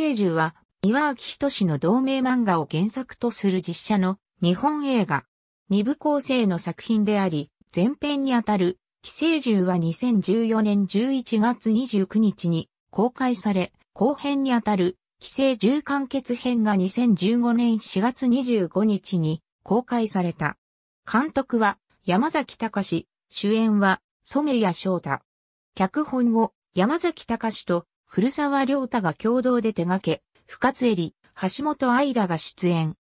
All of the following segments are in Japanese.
聖獣は、岩人仁の同名漫画を原作とする実写の日本映画。二部構成の作品であり、前編にあたる、寄生獣は2014年11月29日に公開され、後編にあたる、寄生獣完結編が2015年4月25日に公開された。監督は山崎隆、主演は染谷翔太。脚本を山崎隆と古沢良太が共同で手掛け、深津絵里、橋本愛らが出演。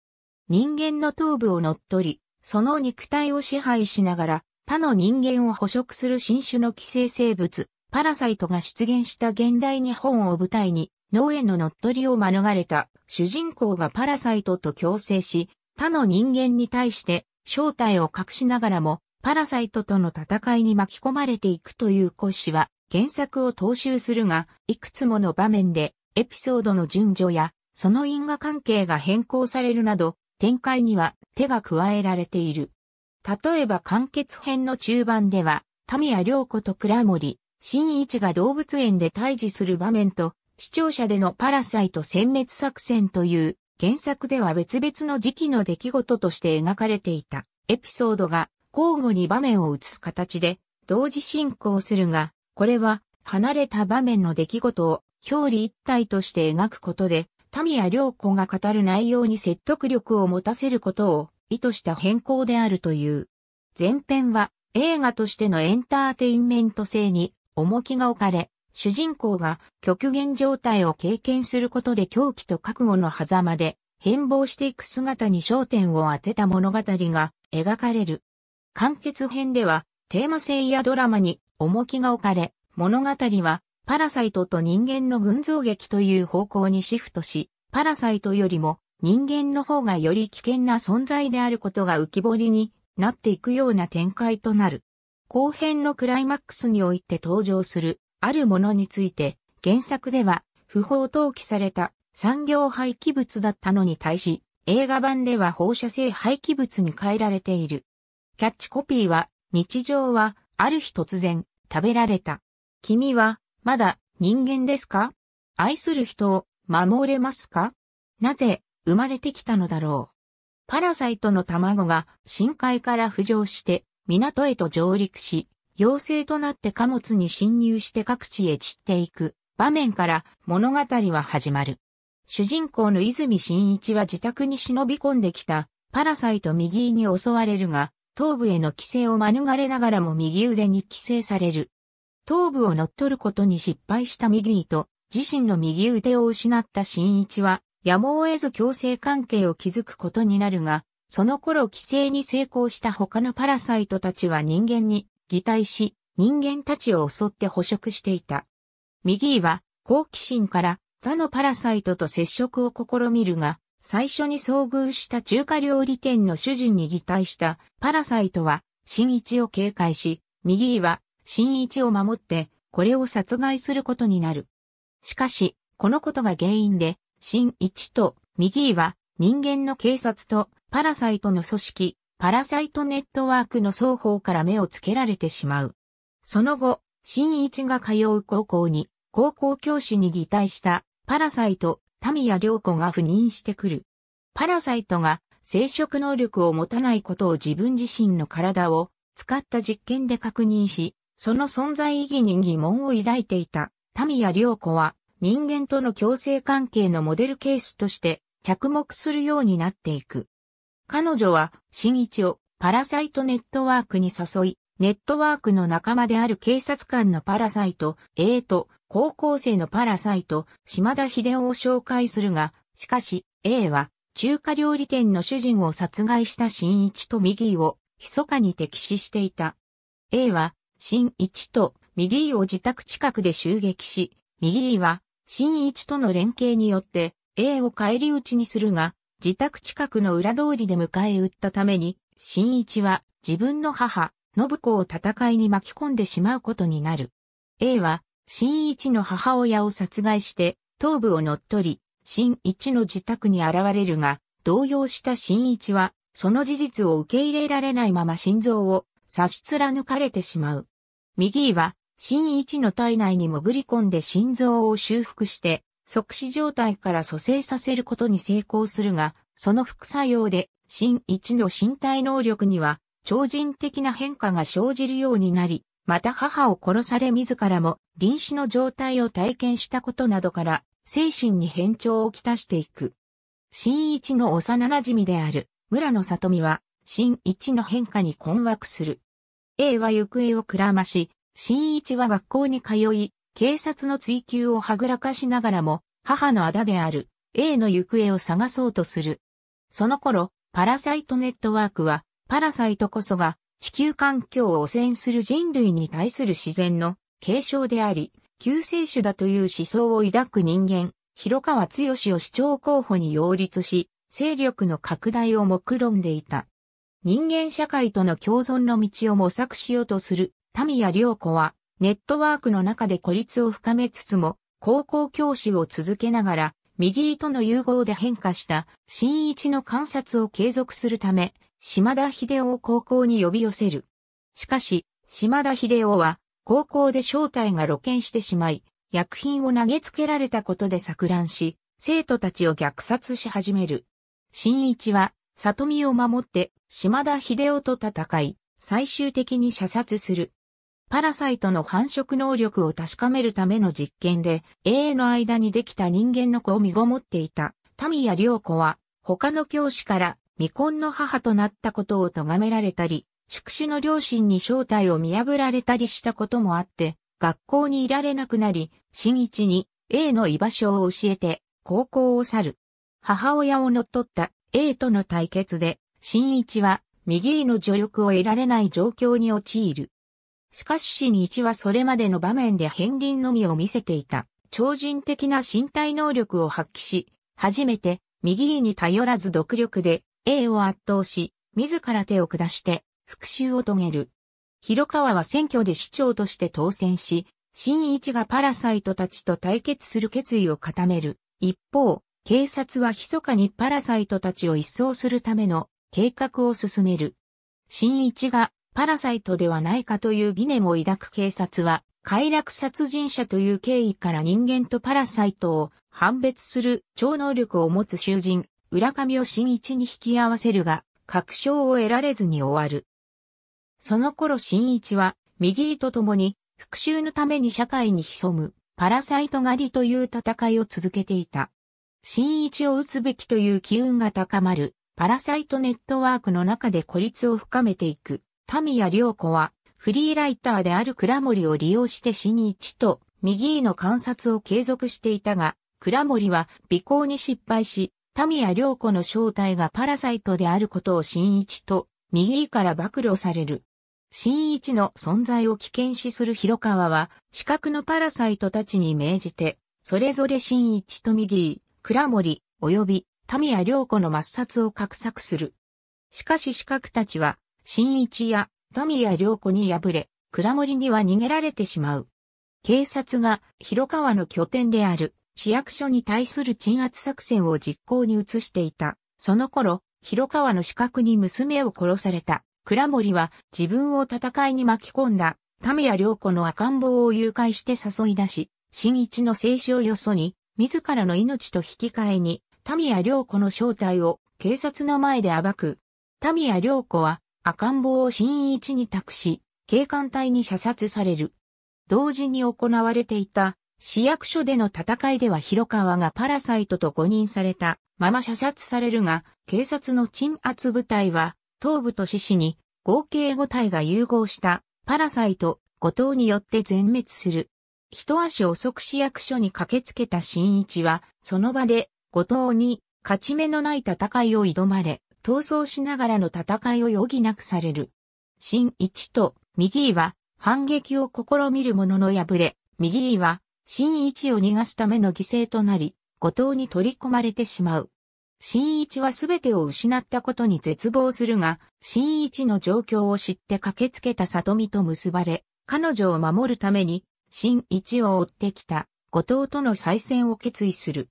人間の頭部を乗っ取り、その肉体を支配しながら、他の人間を捕食する新種の寄生生物、パラサイトが出現した現代日本を舞台に、脳への乗っ取りを免れた主人公がパラサイトと共生し、他の人間に対して正体を隠しながらも、パラサイトとの戦いに巻き込まれていくという講師は、原作を踏襲するが、いくつもの場面でエピソードの順序やその因果関係が変更されるなど、展開には手が加えられている。例えば完結編の中盤では、民谷良子と倉森、新一が動物園で対峙する場面と、視聴者でのパラサイト殲滅作戦という、原作では別々の時期の出来事として描かれていたエピソードが交互に場面を映す形で同時進行するが、これは離れた場面の出来事を表裏一体として描くことで、民や良子が語る内容に説得力を持たせることを意図した変更であるという。前編は映画としてのエンターテインメント性に重きが置かれ、主人公が極限状態を経験することで狂気と覚悟の狭間で変貌していく姿に焦点を当てた物語が描かれる。完結編ではテーマ性やドラマに重きが置かれ、物語はパラサイトと人間の群像劇という方向にシフトし、パラサイトよりも人間の方がより危険な存在であることが浮き彫りになっていくような展開となる。後編のクライマックスにおいて登場するあるものについて、原作では不法投棄された産業廃棄物だったのに対し、映画版では放射性廃棄物に変えられている。キャッチコピーは、日常はある日突然、食べられた。君は、まだ、人間ですか愛する人を、守れますかなぜ、生まれてきたのだろう。パラサイトの卵が深海から浮上して港へと上陸し、妖精となって貨物に侵入して各地へ散っていく場面から物語は始まる。主人公の泉真一は自宅に忍び込んできたパラサイト右に襲われるが、頭部への規制を免れながらも右腕に規制される。頭部を乗っ取ることに失敗した右と、自身の右腕を失った新一は、やむを得ず強制関係を築くことになるが、その頃規制に成功した他のパラサイトたちは人間に擬態し、人間たちを襲って捕食していた。右は好奇心から他のパラサイトと接触を試みるが、最初に遭遇した中華料理店の主人に擬態したパラサイトは、新一を警戒し、右は新一を守って、これを殺害することになる。しかし、このことが原因で、新一と右は人間の警察とパラサイトの組織、パラサイトネットワークの双方から目をつけられてしまう。その後、新一が通う高校に、高校教師に擬態したパラサイト民谷良子が赴任してくる。パラサイトが生殖能力を持たないことを自分自身の体を使った実験で確認し、その存在意義に疑問を抱いていた。民谷良子は人間との共生関係のモデルケースとして着目するようになっていく。彼女は新一をパラサイトネットワークに誘い、ネットワークの仲間である警察官のパラサイト、A と高校生のパラサイト、島田秀夫を紹介するが、しかし、A は、中華料理店の主人を殺害した新一と右を、密かに敵視していた。A は、新一と右を自宅近くで襲撃し、右は、新一との連携によって、A を返り討ちにするが、自宅近くの裏通りで迎え撃ったために、新一は自分の母、信子を戦いに巻き込んでしまうことになる。A は、新一の母親を殺害して、頭部を乗っ取り、新一の自宅に現れるが、動揺した新一は、その事実を受け入れられないまま心臓を差し貫かれてしまう。右は、新一の体内に潜り込んで心臓を修復して、即死状態から蘇生させることに成功するが、その副作用で、新一の身体能力には超人的な変化が生じるようになり、また母を殺され自らも臨死の状態を体験したことなどから精神に変調をきたしていく。新一の幼馴染である村野里美は新一の変化に困惑する。A は行方をくらまし、新一は学校に通い、警察の追及をはぐらかしながらも母の仇である A の行方を探そうとする。その頃、パラサイトネットワークはパラサイトこそが地球環境を汚染する人類に対する自然の継承であり、救世主だという思想を抱く人間、広川剛を市長候補に擁立し、勢力の拡大を目論んでいた。人間社会との共存の道を模索しようとする、民谷良子は、ネットワークの中で孤立を深めつつも、高校教師を続けながら、右との融合で変化した、新一の観察を継続するため、島田秀夫を高校に呼び寄せる。しかし、島田秀夫は、高校で正体が露見してしまい、薬品を投げつけられたことで錯乱し、生徒たちを虐殺し始める。新一は、里見を守って、島田秀夫と戦い、最終的に射殺する。パラサイトの繁殖能力を確かめるための実験で、A の間にできた人間の子を身ごもっていた、民谷良子は、他の教師から未婚の母となったことを咎められたり、宿主の両親に正体を見破られたりしたこともあって、学校にいられなくなり、新一に A の居場所を教えて、高校を去る。母親を乗っ取った A との対決で、新一は右への助力を得られない状況に陥る。しかし新一はそれまでの場面で片鱗のみを見せていた、超人的な身体能力を発揮し、初めて右に頼らず独力で A を圧倒し、自ら手を下して、復讐を遂げる。広川は選挙で市長として当選し、新一がパラサイトたちと対決する決意を固める。一方、警察は密かにパラサイトたちを一掃するための計画を進める。新一がパラサイトではないかという疑念を抱く警察は、快楽殺人者という経緯から人間とパラサイトを判別する超能力を持つ囚人、浦上を新一に引き合わせるが、確証を得られずに終わる。その頃新一は、右井と共に、復讐のために社会に潜む、パラサイト狩りという戦いを続けていた。新一を打つべきという機運が高まる、パラサイトネットワークの中で孤立を深めていく。民谷良子は、フリーライターである倉森を利用して新一と右井の観察を継続していたが、倉森は尾行に失敗し、民谷良子の正体がパラサイトであることを新一と、右から暴露される。新一の存在を危険視する広川は、四角のパラサイトたちに命じて、それぞれ新一と右倉森、及び、民谷良子の抹殺を画策する。しかし資格たちは、新一や、民谷良子に敗れ、倉森には逃げられてしまう。警察が広川の拠点である市役所に対する鎮圧作戦を実行に移していた。その頃、広川の死角に娘を殺された。倉森は自分を戦いに巻き込んだ。民谷良子の赤ん坊を誘拐して誘い出し、新一の生死をよそに、自らの命と引き換えに、民谷良子の正体を警察の前で暴く。民谷良子は赤ん坊を新一に託し、警官隊に射殺される。同時に行われていた市役所での戦いでは広川がパラサイトと誤認されたまま射殺されるが、警察の鎮圧部隊は、東部と獅子に合計5体が融合したパラサイト5頭によって全滅する。一足遅く市役所に駆けつけた新一は、その場で後藤に勝ち目のない戦いを挑まれ、逃走しながらの戦いを余儀なくされる。新一と右井は反撃を試みるものの敗れ、右井は新一を逃がすための犠牲となり、後藤に取り込まれてしまう。新一はすべてを失ったことに絶望するが、新一の状況を知って駆けつけた里見と結ばれ、彼女を守るために、新一を追ってきた、後藤との再戦を決意する。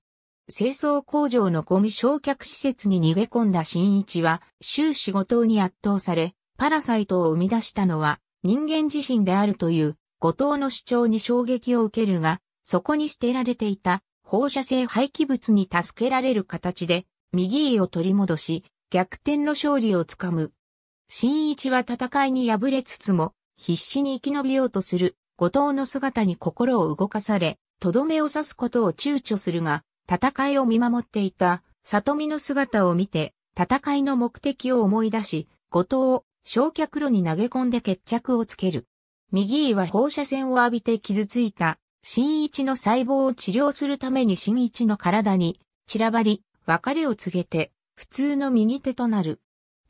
清掃工場のゴミ焼却施設に逃げ込んだ新一は、終始後藤に圧倒され、パラサイトを生み出したのは、人間自身であるという、後藤の主張に衝撃を受けるが、そこに捨てられていた放射性廃棄物に助けられる形で、右位を取り戻し、逆転の勝利をつかむ。新一は戦いに敗れつつも、必死に生き延びようとする、後藤の姿に心を動かされ、とどめを刺すことを躊躇するが、戦いを見守っていた、里見の姿を見て、戦いの目的を思い出し、後藤を焼却炉に投げ込んで決着をつける。右位は放射線を浴びて傷ついた新一の細胞を治療するために新一の体に散らばり、別れを告げて、普通の右手となる。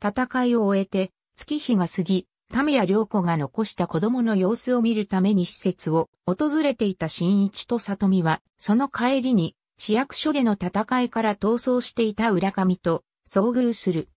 戦いを終えて、月日が過ぎ、民谷良子が残した子供の様子を見るために施設を訪れていた新一と里美は、その帰りに、市役所での戦いから逃走していた浦上と遭遇する。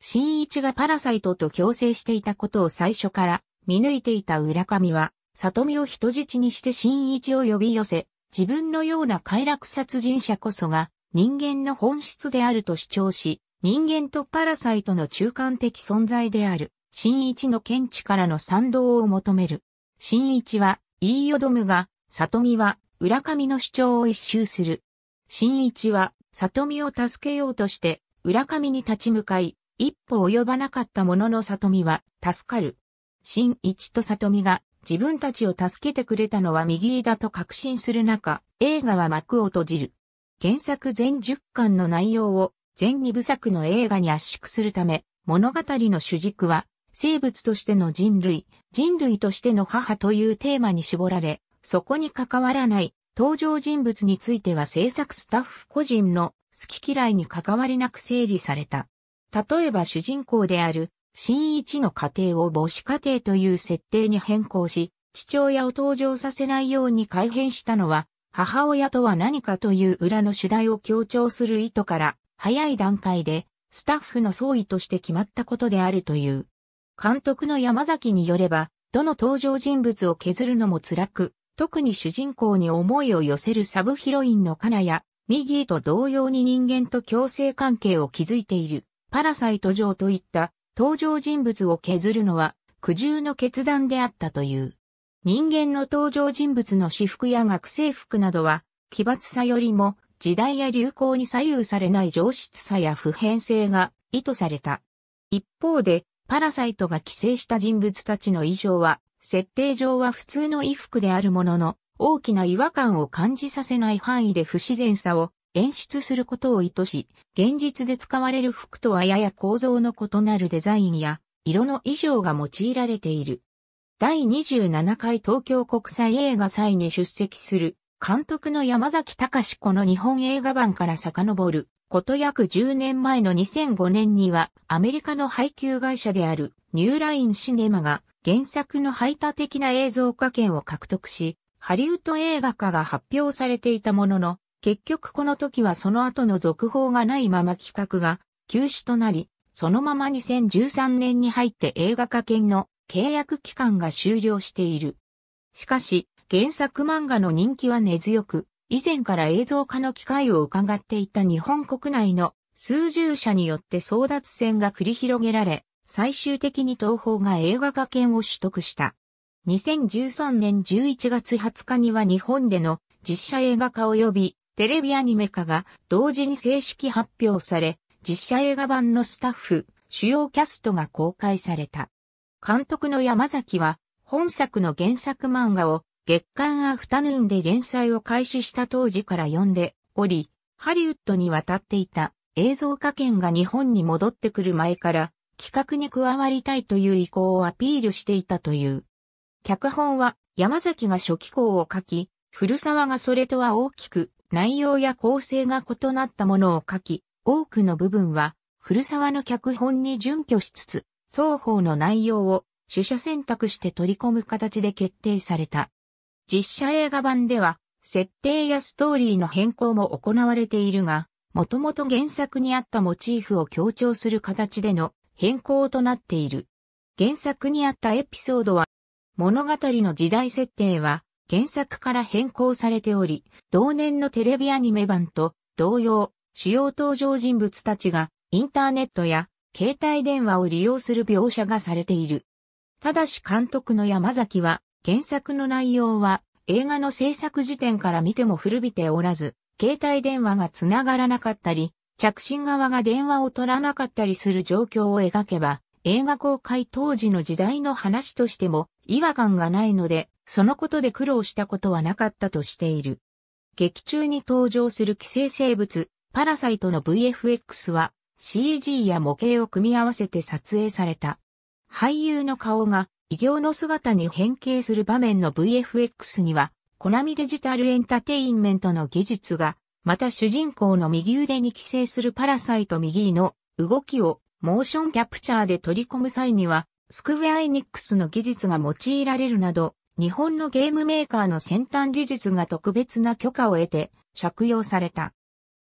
新一がパラサイトと共生していたことを最初から見抜いていた浦上は、里見を人質にして新一を呼び寄せ、自分のような快楽殺人者こそが人間の本質であると主張し、人間とパラサイトの中間的存在である、新一の見地からの賛同を求める。新一は言いよどむが、里見は浦上の主張を一周する。新一は里見を助けようとして、浦上に立ち向かい、一歩及ばなかったものの里見は助かる。新一と里見が自分たちを助けてくれたのは右だと確信する中、映画は幕を閉じる。原作全10巻の内容を全2部作の映画に圧縮するため、物語の主軸は、生物としての人類、人類としての母というテーマに絞られ、そこに関わらない登場人物については制作スタッフ個人の好き嫌いに関わりなく整理された。例えば主人公である新一の家庭を母子家庭という設定に変更し、父親を登場させないように改変したのは、母親とは何かという裏の主題を強調する意図から、早い段階で、スタッフの総意として決まったことであるという。監督の山崎によれば、どの登場人物を削るのも辛く、特に主人公に思いを寄せるサブヒロインのカナや、ミギーと同様に人間と共生関係を築いている、パラサイト上といった登場人物を削るのは苦渋の決断であったという。人間の登場人物の私服や学生服などは、奇抜さよりも時代や流行に左右されない上質さや普遍性が意図された。一方で、パラサイトが寄生した人物たちの衣装は、設定上は普通の衣服であるものの、大きな違和感を感じさせない範囲で不自然さを演出することを意図し、現実で使われる服とはやや構造の異なるデザインや、色の衣装が用いられている。第27回東京国際映画祭に出席する、監督の山崎隆子の日本映画版から遡る、こと約10年前の2005年には、アメリカの配給会社である、ニューラインシネマが、原作の排他的な映像化権を獲得し、ハリウッド映画化が発表されていたものの、結局この時はその後の続報がないまま企画が休止となり、そのまま2013年に入って映画化権の契約期間が終了している。しかし、原作漫画の人気は根強く、以前から映像化の機会を伺っていた日本国内の数十社によって争奪戦が繰り広げられ、最終的に東宝が映画化権を取得した。2013年11月20日には日本での実写映画化及びテレビアニメ化が同時に正式発表され、実写映画版のスタッフ、主要キャストが公開された。監督の山崎は、本作の原作漫画を月刊アフタヌーンで連載を開始した当時から読んでおり、ハリウッドに渡っていた映像化権が日本に戻ってくる前から企画に加わりたいという意向をアピールしていたという。脚本は山崎が初期稿を書き、古沢がそれとは大きく内容や構成が異なったものを書き、多くの部分は古沢の脚本に準拠しつつ、双方の内容を取捨選択して取り込む形で決定された。実写映画版では、設定やストーリーの変更も行われているが、もともと原作にあったモチーフを強調する形での変更となっている。原作にあったエピソードは、物語の時代設定は原作から変更されており、同年のテレビアニメ版と同様、主要登場人物たちがインターネットや携帯電話を利用する描写がされている。ただし監督の山崎は原作の内容は映画の制作時点から見ても古びておらず、携帯電話がつながらなかったり、着信側が電話を取らなかったりする状況を描けば、映画公開当時の時代の話としても違和感がないので、そのことで苦労したことはなかったとしている。劇中に登場する寄生生物、パラサイトの VFX は CG や模型を組み合わせて撮影された。俳優の顔が異形の姿に変形する場面の VFX には、コナミデジタルエンタテインメントの技術が、また主人公の右腕に寄生するパラサイト右の動きをモーションキャプチャーで取り込む際には、スクウェアエニックスの技術が用いられるなど、日本のゲームメーカーの先端技術が特別な許可を得て借用された。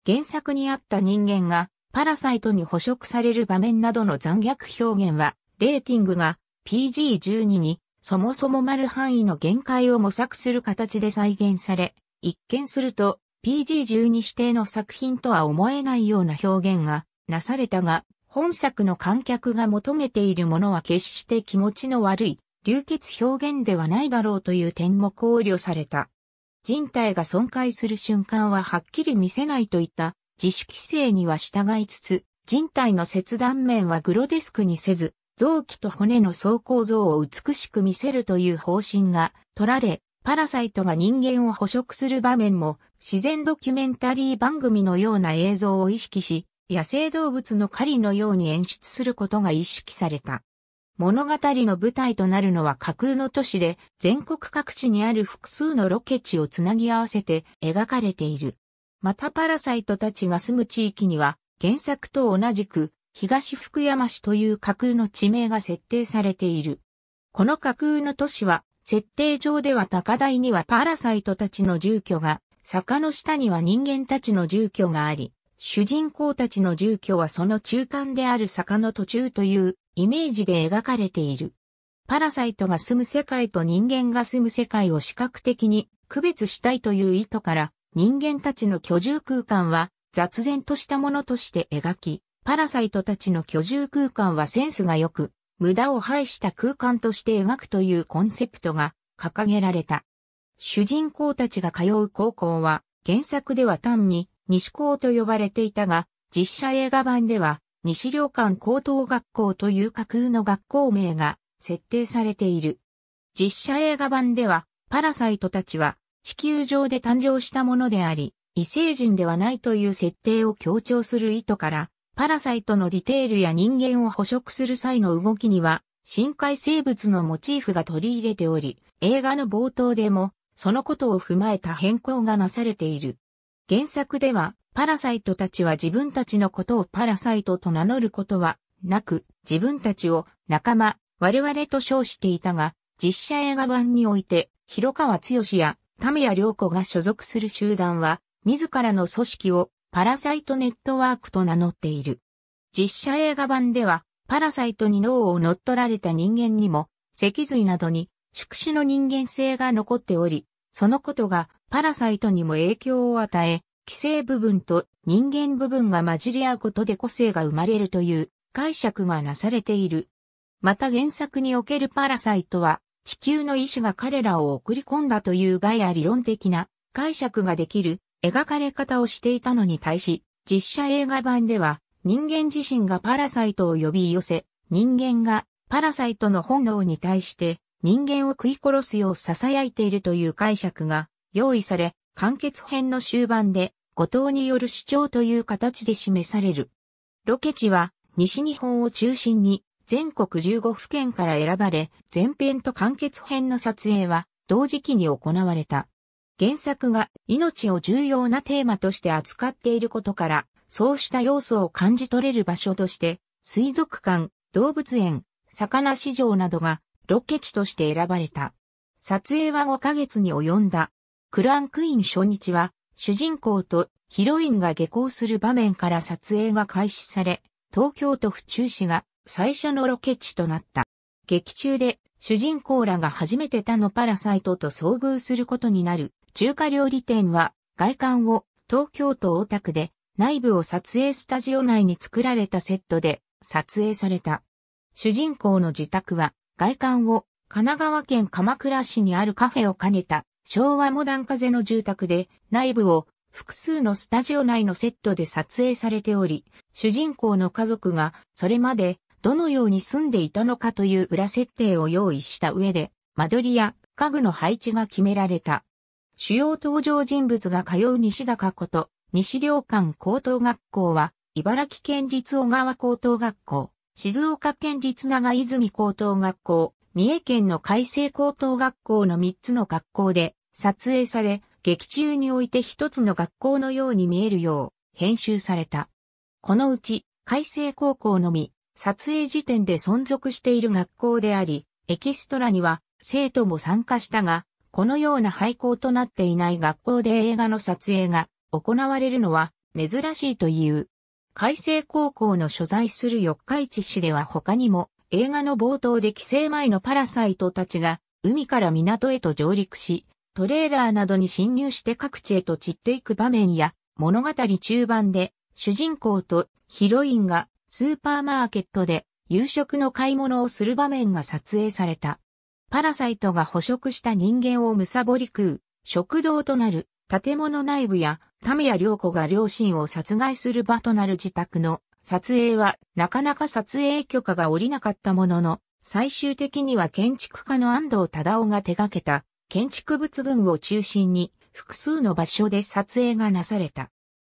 原作にあった人間がパラサイトに捕食される場面などの残虐表現は、レーティングが PG12 にそもそも丸範囲の限界を模索する形で再現され、一見すると PG12 指定の作品とは思えないような表現がなされたが、本作の観客が求めているものは決して気持ちの悪い流血表現ではないだろうという点も考慮された。人体が損壊する瞬間ははっきり見せないといった自主規制には従いつつ、人体の切断面はグロデスクにせず、臓器と骨の総構造を美しく見せるという方針が取られ、パラサイトが人間を捕食する場面も自然ドキュメンタリー番組のような映像を意識し、野生動物の狩りのように演出することが意識された。物語の舞台となるのは架空の都市で、全国各地にある複数のロケ地をつなぎ合わせて描かれている。またパラサイトたちが住む地域には、原作と同じく、東福山市という架空の地名が設定されている。この架空の都市は、設定上では高台にはパラサイトたちの住居が、坂の下には人間たちの住居があり、主人公たちの住居はその中間である坂の途中というイメージで描かれている。パラサイトが住む世界と人間が住む世界を視覚的に区別したいという意図から、人間たちの居住空間は雑然としたものとして描き、パラサイトたちの居住空間はセンスが良く、無駄を排した空間として描くというコンセプトが掲げられた。主人公たちが通う高校は、原作では単に西高と呼ばれていたが、実写映画版では西領館高等学校という架空の学校名が設定されている。実写映画版では、パラサイトたちは地球上で誕生したものであり、異星人ではないという設定を強調する意図から、パラサイトのディテールや人間を捕食する際の動きには、深海生物のモチーフが取り入れており、映画の冒頭でも、そのことを踏まえた変更がなされている。原作では、パラサイトたちは自分たちのことをパラサイトと名乗ることはなく、自分たちを仲間、我々と称していたが、実写映画版において、広川剛や田宮良子が所属する集団は、自らの組織をパラサイトネットワークと名乗っている。実写映画版では、パラサイトに脳を乗っ取られた人間にも、脊髄などに宿主の人間性が残っており、そのことがパラサイトにも影響を与え、規制部分と人間部分が混じり合うことで個性が生まれるという解釈がなされている。また原作におけるパラサイトは、地球の意志が彼らを送り込んだというガア理論的な解釈ができる描かれ方をしていたのに対し、実写映画版では人間自身がパラサイトを呼び寄せ、人間がパラサイトの本能に対して人間を食い殺すよう囁いているという解釈が用意され、完結編の終盤で、後藤による主張という形で示される。ロケ地は、西日本を中心に、全国15府県から選ばれ、前編と完結編の撮影は、同時期に行われた。原作が命を重要なテーマとして扱っていることから、そうした要素を感じ取れる場所として、水族館、動物園、魚市場などがロケ地として選ばれた。撮影は5ヶ月に及んだクランクイン初日は、主人公とヒロインが下校する場面から撮影が開始され、東京都府中市が最初のロケ地となった。劇中で主人公らが初めて他のパラサイトと遭遇することになる中華料理店は外観を東京都大田区で内部を撮影スタジオ内に作られたセットで撮影された。主人公の自宅は外観を神奈川県鎌倉市にあるカフェを兼ねた昭和モダン風の住宅で内部を複数のスタジオ内のセットで撮影されており、主人公の家族がそれまでどのように住んでいたのかという裏設定を用意した上で、間取りや家具の配置が決められた。主要登場人物が通う西高こと、西良館高等学校は、茨城県立小川高等学校、静岡県立長泉高等学校、三重県の海星高等学校の3つの学校で撮影され、劇中において一つの学校のように見えるよう編集された。このうち、海星高校のみ、撮影時点で存続している学校であり、エキストラには生徒も参加したが、このような廃校となっていない学校で映画の撮影が行われるのは珍しいという。海星高校の所在する四日市市では他にも映画の冒頭で帰省前のパラサイトたちが、海から港へと上陸し、トレーラーなどに侵入して各地へと散っていく場面や、物語中盤で、主人公とヒロインがスーパーマーケットで夕食の買い物をする場面が撮影された。パラサイトが捕食した人間をむさぼり食う、食堂となる建物内部や、タミヤ良子が両親を殺害する場となる自宅の撮影はなかなか撮影許可が下りなかったものの、最終的には建築家の安藤忠夫が手掛けた建築物群を中心に複数の場所で撮影がなされた。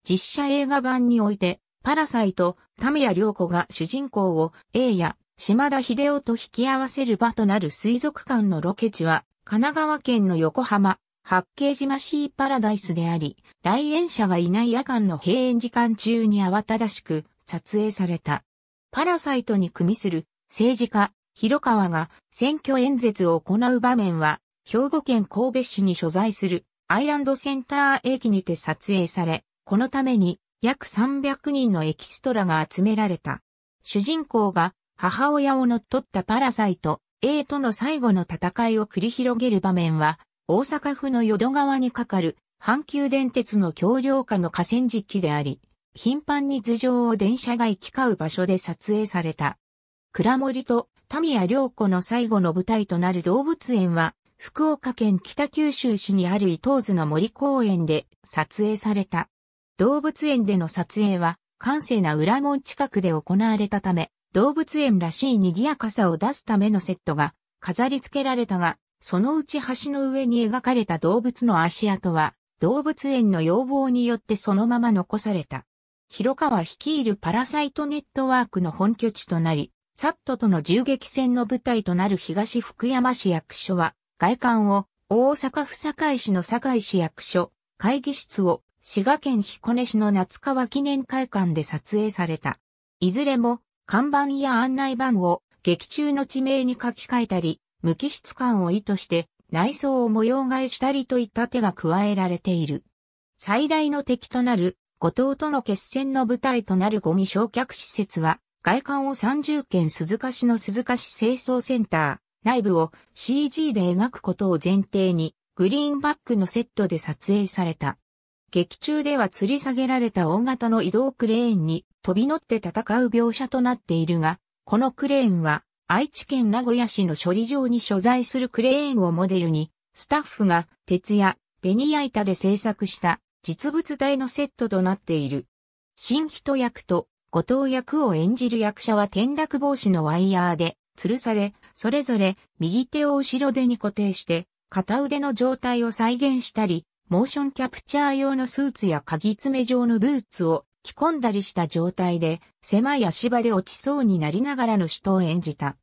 実写映画版において、パラサイト、タミヤ良子が主人公を A や島田秀夫と引き合わせる場となる水族館のロケ地は、神奈川県の横浜、八景島シーパラダイスであり、来園者がいない夜間の閉園時間中に慌ただしく、撮影された。パラサイトに組みする政治家、広川が選挙演説を行う場面は、兵庫県神戸市に所在するアイランドセンター駅にて撮影され、このために約300人のエキストラが集められた。主人公が母親を乗っ取ったパラサイト A との最後の戦いを繰り広げる場面は、大阪府の淀川に架かる阪急電鉄の橋梁下の河川敷であり、頻繁に頭上を電車が行き交う場所で撮影された。倉森とタミヤ良子の最後の舞台となる動物園は、福岡県北九州市にある伊東津の森公園で撮影された。動物園での撮影は、閑静な裏門近くで行われたため、動物園らしい賑やかさを出すためのセットが飾り付けられたが、そのうち橋の上に描かれた動物の足跡は、動物園の要望によってそのまま残された。広川率いるパラサイトネットワークの本拠地となり、サットとの銃撃戦の舞台となる東福山市役所は、外観を大阪府堺市の堺市役所、会議室を滋賀県彦根市の夏川記念会館で撮影された。いずれも看板や案内板を劇中の地名に書き換えたり、無機質感を意図して内装を模様替えしたりといった手が加えられている。最大の敵となる後藤との決戦の舞台となるゴミ焼却施設は、外観を30件鈴鹿市の鈴鹿市清掃センター、内部を CG で描くことを前提に、グリーンバックのセットで撮影された。劇中では吊り下げられた大型の移動クレーンに飛び乗って戦う描写となっているが、このクレーンは愛知県名古屋市の処理場に所在するクレーンをモデルに、スタッフが鉄やベニヤ板で製作した実物大のセットとなっている。新人役と後藤役を演じる役者は転落防止のワイヤーで吊るされ、それぞれ右手を後ろ手に固定して、片腕の状態を再現したり、モーションキャプチャー用のスーツや鍵爪状のブーツを着込んだりした状態で、狭い足場で落ちそうになりながらの人を演じた。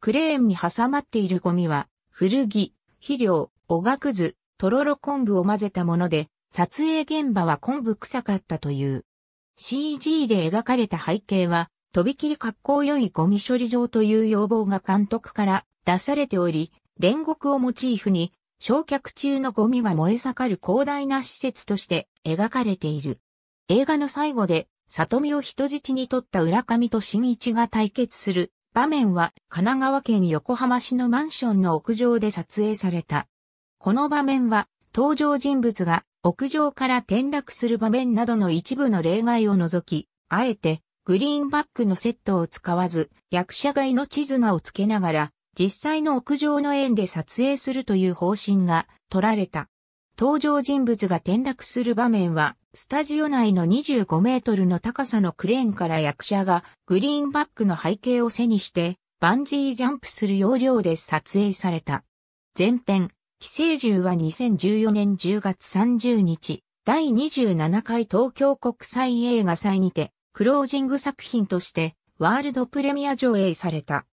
クレーンに挟まっているゴミは、古着、肥料、おがくず、とろろ昆布を混ぜたもので、撮影現場は昆布臭かったという。CG で描かれた背景は、とびきり格好良いゴミ処理場という要望が監督から出されており、煉獄をモチーフに、焼却中のゴミが燃え盛る広大な施設として描かれている。映画の最後で、里見を人質に取った浦上と新一が対決する場面は神奈川県横浜市のマンションの屋上で撮影された。この場面は登場人物が屋上から転落する場面などの一部の例外を除き、あえてグリーンバックのセットを使わず、役者外の地図画をつけながら、実際の屋上の円で撮影するという方針が取られた。登場人物が転落する場面は、スタジオ内の25メートルの高さのクレーンから役者がグリーンバックの背景を背にして、バンジージャンプする要領で撮影された。前編、寄生獣は2014年10月30日、第27回東京国際映画祭にて、クロージング作品として、ワールドプレミア上映された。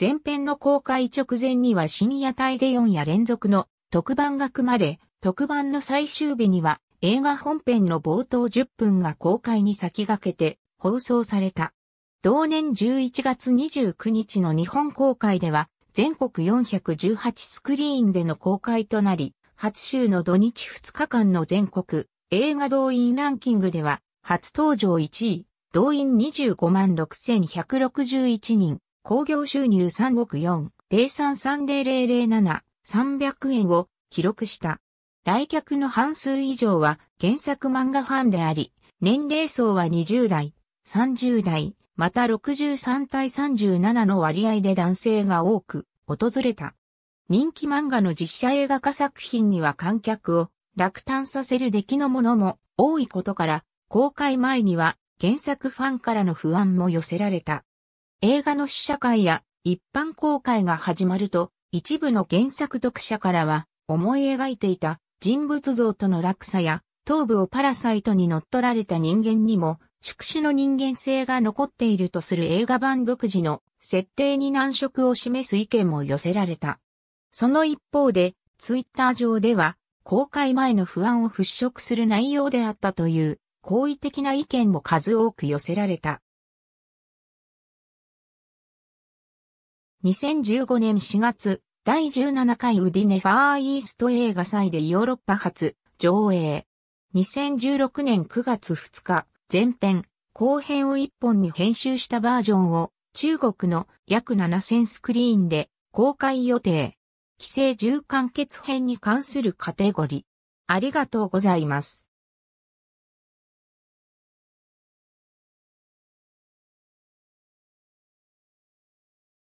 前編の公開直前には深夜帯で4夜連続の特番が組まれ、特番の最終日には映画本編の冒頭10分が公開に先駆けて放送された。同年11月29日の日本公開では全国418スクリーンでの公開となり、初週の土日2日間の全国映画動員ランキングでは、初登場1位、動員25万6161人、興行収入3億4、03300007、300円を記録した。来客の半数以上は原作漫画ファンであり、年齢層は20代、30代、また63対37の割合で男性が多く訪れた。人気漫画の実写映画化作品には観客を落胆させる出来のものも多いことから、公開前には原作ファンからの不安も寄せられた。映画の試写会や一般公開が始まると、一部の原作読者からは思い描いていた人物像との落差や頭部をパラサイトに乗っ取られた人間にも宿主の人間性が残っているとする映画版独自の設定に難色を示す意見も寄せられた。その一方で、ツイッター上では、公開前の不安を払拭する内容であったという、好意的な意見も数多く寄せられた。2015年4月、第17回ウディネファーイースト映画祭でヨーロッパ初上映。2016年9月2日、前編、後編を一本に編集したバージョンを中国の約7000スクリーンで公開予定。規制重完結編に関するカテゴリー。ありがとうございます。